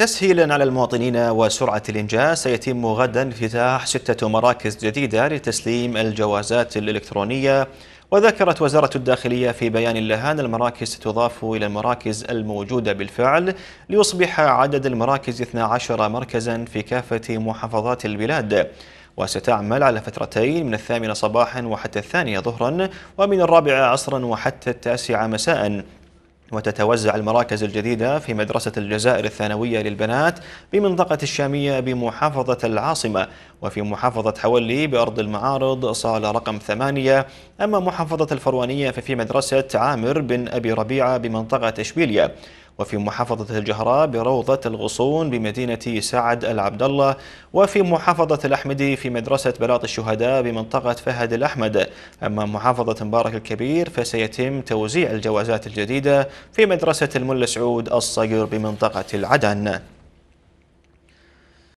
تسهيلا على المواطنين وسرعة الإنجاز سيتم غدا افتتاح ستة مراكز جديدة لتسليم الجوازات الإلكترونية وذكرت وزارة الداخلية في بيان لها أن المراكز ستضاف إلى المراكز الموجودة بالفعل ليصبح عدد المراكز 12 مركزا في كافة محافظات البلاد وستعمل على فترتين من الثامنة صباحا وحتى الثانية ظهرا ومن الرابعة عصرا وحتى التاسعة مساء وتتوزع المراكز الجديدة في مدرسة الجزائر الثانوية للبنات بمنطقة الشامية بمحافظة العاصمة وفي محافظة حولي بأرض المعارض صالة رقم ثمانية أما محافظة الفروانية ففي مدرسة عامر بن أبي ربيعة بمنطقة إشبيلية وفي محافظة الجهراء بروضة الغصون بمدينة سعد العبد الله وفي محافظة الأحمدي في مدرسة بلاط الشهداء بمنطقة فهد الأحمد أما محافظة مبارك الكبير فسيتم توزيع الجوازات الجديدة في مدرسة الملة سعود الصقر بمنطقة العدن